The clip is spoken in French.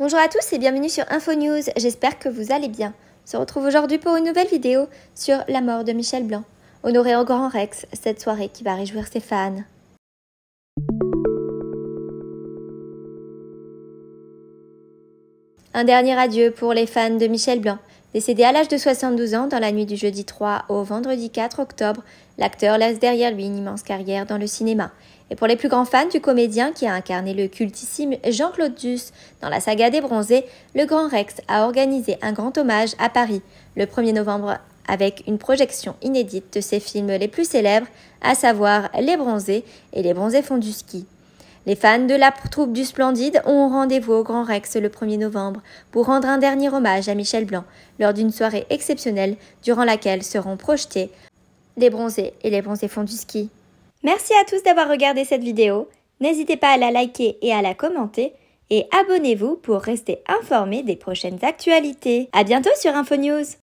Bonjour à tous et bienvenue sur InfoNews, j'espère que vous allez bien. On se retrouve aujourd'hui pour une nouvelle vidéo sur la mort de Michel Blanc. Honoré au Grand Rex, cette soirée qui va réjouir ses fans. Un dernier adieu pour les fans de Michel Blanc. Décédé à l'âge de 72 ans dans la nuit du jeudi 3 au vendredi 4 octobre, l'acteur laisse derrière lui une immense carrière dans le cinéma. Et pour les plus grands fans du comédien qui a incarné le cultissime Jean-Claude Duss dans la saga des bronzés, le Grand Rex a organisé un grand hommage à Paris le 1er novembre avec une projection inédite de ses films les plus célèbres, à savoir Les Bronzés et Les Bronzés font du ski. Les fans de la troupe du Splendide ont rendez-vous au Grand Rex le 1er novembre pour rendre un dernier hommage à Michel Blanc lors d'une soirée exceptionnelle durant laquelle seront projetés les bronzés et les bronzés fondus du ski. Merci à tous d'avoir regardé cette vidéo. N'hésitez pas à la liker et à la commenter et abonnez-vous pour rester informé des prochaines actualités. A bientôt sur InfoNews